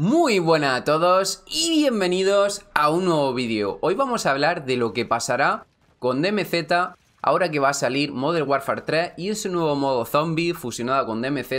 Muy buenas a todos y bienvenidos a un nuevo vídeo. Hoy vamos a hablar de lo que pasará con DMZ ahora que va a salir Modern Warfare 3 y ese nuevo modo zombie fusionado con DMZ.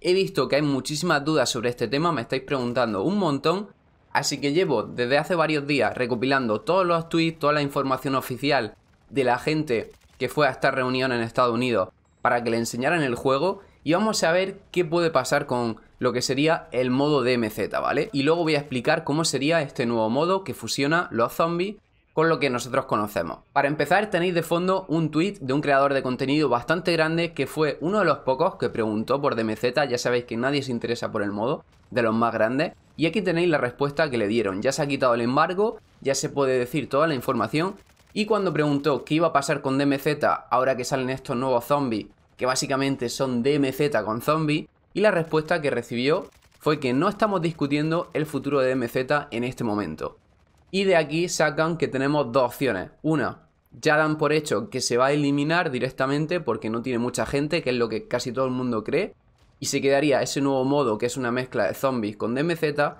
He visto que hay muchísimas dudas sobre este tema, me estáis preguntando un montón, así que llevo desde hace varios días recopilando todos los tweets, toda la información oficial de la gente que fue a esta reunión en Estados Unidos para que le enseñaran el juego y vamos a ver qué puede pasar con lo que sería el modo DMZ, ¿vale? Y luego voy a explicar cómo sería este nuevo modo que fusiona los zombies con lo que nosotros conocemos. Para empezar tenéis de fondo un tweet de un creador de contenido bastante grande que fue uno de los pocos que preguntó por DMZ, ya sabéis que nadie se interesa por el modo, de los más grandes, y aquí tenéis la respuesta que le dieron, ya se ha quitado el embargo, ya se puede decir toda la información, y cuando preguntó qué iba a pasar con DMZ ahora que salen estos nuevos zombies que básicamente son DMZ con zombie, y la respuesta que recibió fue que no estamos discutiendo el futuro de DMZ en este momento. Y de aquí sacan que tenemos dos opciones. Una, ya dan por hecho que se va a eliminar directamente porque no tiene mucha gente, que es lo que casi todo el mundo cree, y se quedaría ese nuevo modo que es una mezcla de zombies con DMZ.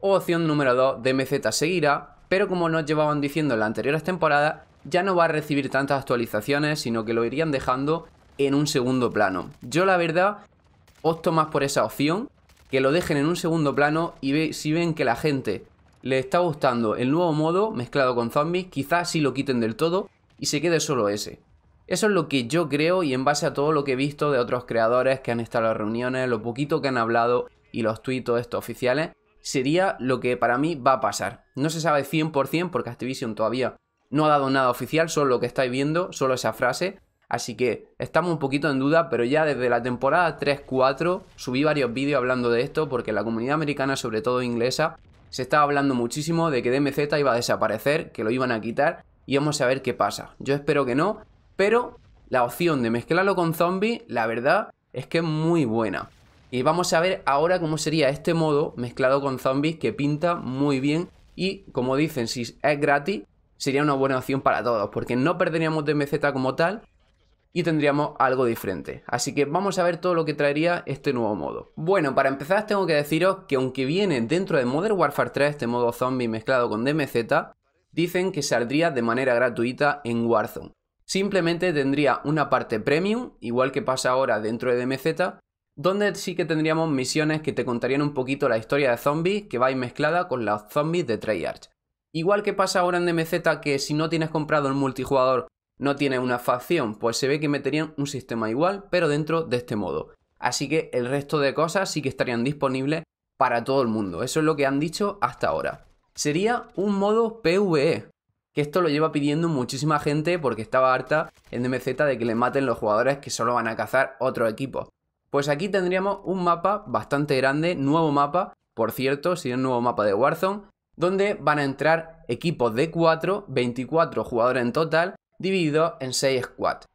O opción número 2, DMZ seguirá, pero como nos llevaban diciendo en las anteriores temporadas, ya no va a recibir tantas actualizaciones, sino que lo irían dejando en un segundo plano. Yo la verdad opto más por esa opción, que lo dejen en un segundo plano y ve, si ven que la gente le está gustando el nuevo modo mezclado con zombies, quizás sí lo quiten del todo y se quede solo ese. Eso es lo que yo creo y en base a todo lo que he visto de otros creadores que han estado en las reuniones, lo poquito que han hablado y los tuitos estos oficiales, sería lo que para mí va a pasar. No se sabe 100% porque Activision todavía no ha dado nada oficial, solo lo que estáis viendo, solo esa frase, Así que estamos un poquito en duda, pero ya desde la temporada 3-4 subí varios vídeos hablando de esto porque la comunidad americana, sobre todo inglesa, se estaba hablando muchísimo de que DMZ iba a desaparecer, que lo iban a quitar y vamos a ver qué pasa. Yo espero que no, pero la opción de mezclarlo con zombies la verdad es que es muy buena. Y vamos a ver ahora cómo sería este modo mezclado con zombies que pinta muy bien y como dicen, si es gratis, sería una buena opción para todos, porque no perderíamos DMZ como tal, y tendríamos algo diferente. Así que vamos a ver todo lo que traería este nuevo modo. Bueno, para empezar tengo que deciros que aunque viene dentro de Modern Warfare 3 este modo zombie mezclado con DMZ, dicen que saldría de manera gratuita en Warzone. Simplemente tendría una parte premium, igual que pasa ahora dentro de DMZ, donde sí que tendríamos misiones que te contarían un poquito la historia de zombies que va mezclada con los zombies de Treyarch. Igual que pasa ahora en DMZ que si no tienes comprado el multijugador no tiene una facción, pues se ve que meterían un sistema igual, pero dentro de este modo. Así que el resto de cosas sí que estarían disponibles para todo el mundo. Eso es lo que han dicho hasta ahora. Sería un modo PvE, que esto lo lleva pidiendo muchísima gente porque estaba harta en DMZ de que le maten los jugadores que solo van a cazar otro equipo. Pues aquí tendríamos un mapa bastante grande, nuevo mapa, por cierto, sería un nuevo mapa de Warzone, donde van a entrar equipos de 4, 24 jugadores en total, dividido en 6 squads.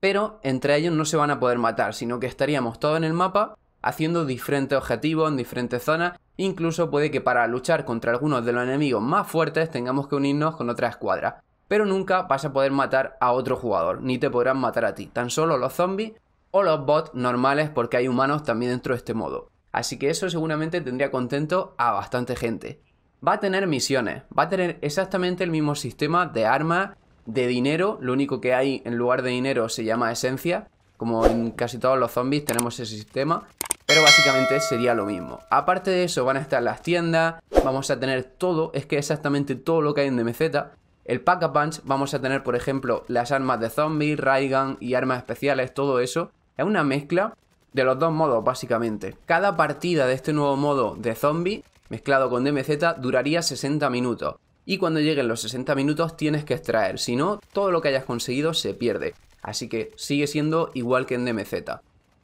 Pero entre ellos no se van a poder matar, sino que estaríamos todos en el mapa haciendo diferentes objetivos en diferentes zonas. Incluso puede que para luchar contra algunos de los enemigos más fuertes tengamos que unirnos con otra escuadra. Pero nunca vas a poder matar a otro jugador, ni te podrán matar a ti, tan solo los zombies o los bots normales porque hay humanos también dentro de este modo. Así que eso seguramente tendría contento a bastante gente. Va a tener misiones, va a tener exactamente el mismo sistema de armas de dinero. Lo único que hay en lugar de dinero se llama esencia. Como en casi todos los zombies tenemos ese sistema. Pero básicamente sería lo mismo. Aparte de eso van a estar las tiendas. Vamos a tener todo. Es que exactamente todo lo que hay en DMZ. El pack a punch vamos a tener por ejemplo las armas de zombies, Raigan y armas especiales. Todo eso. Es una mezcla de los dos modos básicamente. Cada partida de este nuevo modo de zombie mezclado con DMZ duraría 60 minutos y cuando lleguen los 60 minutos tienes que extraer, si no, todo lo que hayas conseguido se pierde. Así que sigue siendo igual que en DMZ.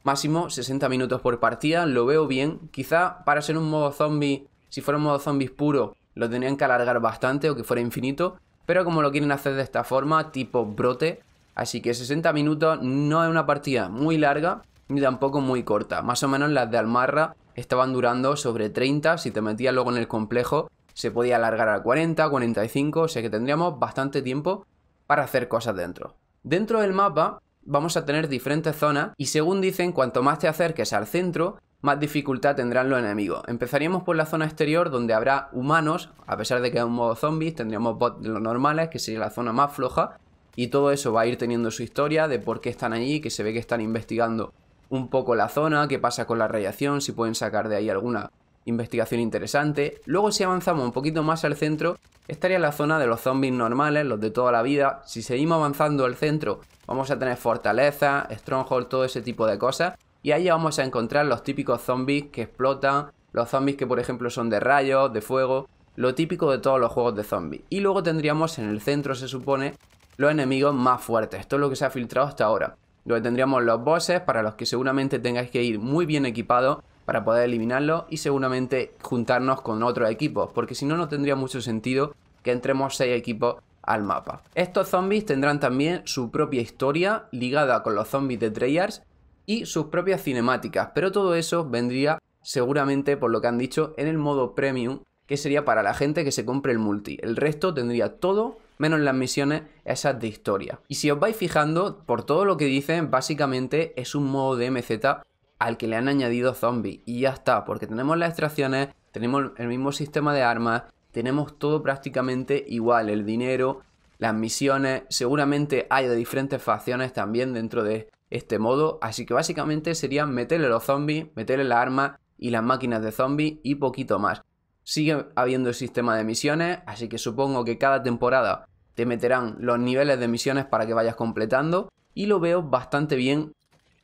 Máximo 60 minutos por partida, lo veo bien. Quizá para ser un modo zombie, si fuera un modo zombies puro, lo tenían que alargar bastante o que fuera infinito. Pero como lo quieren hacer de esta forma, tipo brote, Así que 60 minutos no es una partida muy larga ni tampoco muy corta. Más o menos las de Almarra estaban durando sobre 30 si te metías luego en el complejo se podía alargar a 40, 45, o sea que tendríamos bastante tiempo para hacer cosas dentro. Dentro del mapa vamos a tener diferentes zonas y según dicen, cuanto más te acerques al centro, más dificultad tendrán los enemigos. Empezaríamos por la zona exterior donde habrá humanos, a pesar de que es un modo zombies, tendríamos bots de los normales, que sería la zona más floja, y todo eso va a ir teniendo su historia de por qué están allí, que se ve que están investigando un poco la zona, qué pasa con la radiación, si pueden sacar de ahí alguna investigación interesante. Luego si avanzamos un poquito más al centro, estaría la zona de los zombies normales, los de toda la vida. Si seguimos avanzando al centro, vamos a tener fortaleza, stronghold, todo ese tipo de cosas. Y ahí vamos a encontrar los típicos zombies que explotan, los zombies que por ejemplo son de rayos, de fuego, lo típico de todos los juegos de zombies. Y luego tendríamos en el centro, se supone, los enemigos más fuertes. Esto es lo que se ha filtrado hasta ahora. Luego tendríamos los bosses para los que seguramente tengáis que ir muy bien equipados para poder eliminarlo y seguramente juntarnos con otros equipos, porque si no, no tendría mucho sentido que entremos seis equipos al mapa. Estos zombies tendrán también su propia historia ligada con los zombies de Treyarch y sus propias cinemáticas, pero todo eso vendría seguramente, por lo que han dicho, en el modo premium, que sería para la gente que se compre el multi. El resto tendría todo menos las misiones esas de historia. Y si os vais fijando, por todo lo que dicen, básicamente es un modo de MZ al que le han añadido zombies. Y ya está, porque tenemos las extracciones, tenemos el mismo sistema de armas, tenemos todo prácticamente igual, el dinero, las misiones, seguramente hay de diferentes facciones también dentro de este modo, así que básicamente sería meterle los zombies, meterle las armas y las máquinas de zombies y poquito más. Sigue habiendo el sistema de misiones, así que supongo que cada temporada te meterán los niveles de misiones para que vayas completando y lo veo bastante bien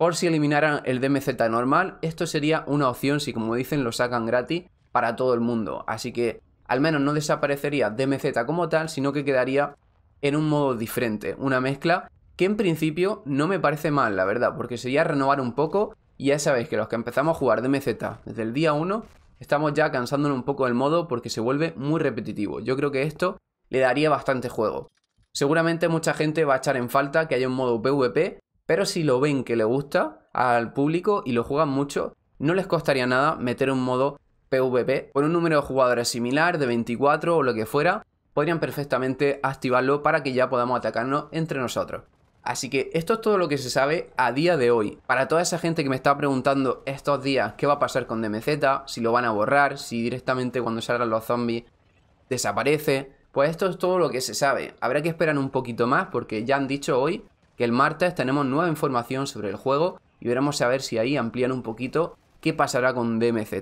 por si eliminaran el DMZ normal, esto sería una opción si como dicen lo sacan gratis para todo el mundo. Así que al menos no desaparecería DMZ como tal, sino que quedaría en un modo diferente, una mezcla que en principio no me parece mal, la verdad, porque sería renovar un poco y ya sabéis que los que empezamos a jugar DMZ desde el día 1 estamos ya cansándonos un poco del modo porque se vuelve muy repetitivo. Yo creo que esto le daría bastante juego. Seguramente mucha gente va a echar en falta que haya un modo PvP pero si lo ven que le gusta al público y lo juegan mucho, no les costaría nada meter un modo PvP con un número de jugadores similar, de 24 o lo que fuera, podrían perfectamente activarlo para que ya podamos atacarnos entre nosotros. Así que esto es todo lo que se sabe a día de hoy. Para toda esa gente que me está preguntando estos días qué va a pasar con DMZ, si lo van a borrar, si directamente cuando salgan los zombies desaparece, pues esto es todo lo que se sabe. Habrá que esperar un poquito más porque ya han dicho hoy el martes tenemos nueva información sobre el juego y veremos a ver si ahí amplían un poquito qué pasará con DMZ.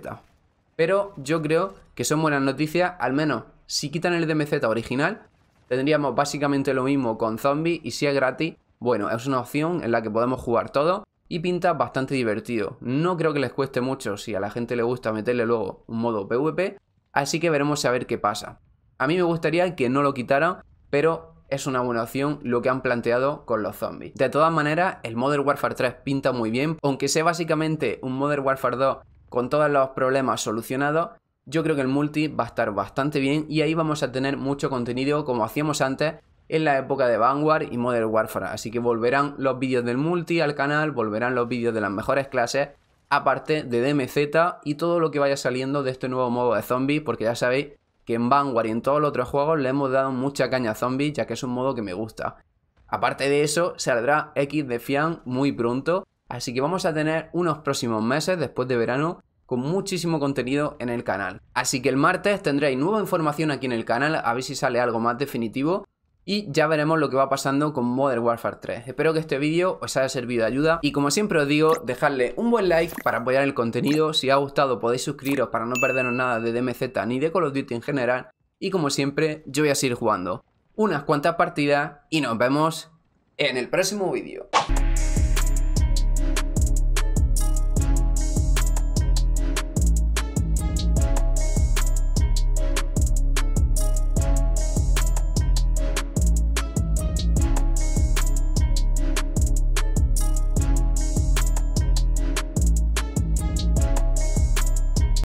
Pero yo creo que son buenas noticias, al menos si quitan el DMZ original, tendríamos básicamente lo mismo con Zombie y si es gratis, bueno, es una opción en la que podemos jugar todo y pinta bastante divertido. No creo que les cueste mucho si a la gente le gusta meterle luego un modo PvP, así que veremos a ver qué pasa. A mí me gustaría que no lo quitaran, pero es una buena opción lo que han planteado con los zombies. De todas maneras, el Modern Warfare 3 pinta muy bien, aunque sea básicamente un Modern Warfare 2 con todos los problemas solucionados, yo creo que el multi va a estar bastante bien y ahí vamos a tener mucho contenido como hacíamos antes en la época de Vanguard y Modern Warfare. Así que volverán los vídeos del multi al canal, volverán los vídeos de las mejores clases, aparte de DMZ y todo lo que vaya saliendo de este nuevo modo de zombies porque ya sabéis que en Vanguard y en todos los otros juegos le hemos dado mucha caña a zombies, ya que es un modo que me gusta. Aparte de eso, saldrá X de Fian muy pronto, así que vamos a tener unos próximos meses después de verano con muchísimo contenido en el canal. Así que el martes tendréis nueva información aquí en el canal, a ver si sale algo más definitivo y ya veremos lo que va pasando con Modern Warfare 3. Espero que este vídeo os haya servido de ayuda. Y como siempre os digo, dejadle un buen like para apoyar el contenido. Si os ha gustado podéis suscribiros para no perderos nada de DMZ ni de Call of Duty en general. Y como siempre, yo voy a seguir jugando unas cuantas partidas y nos vemos en el próximo vídeo.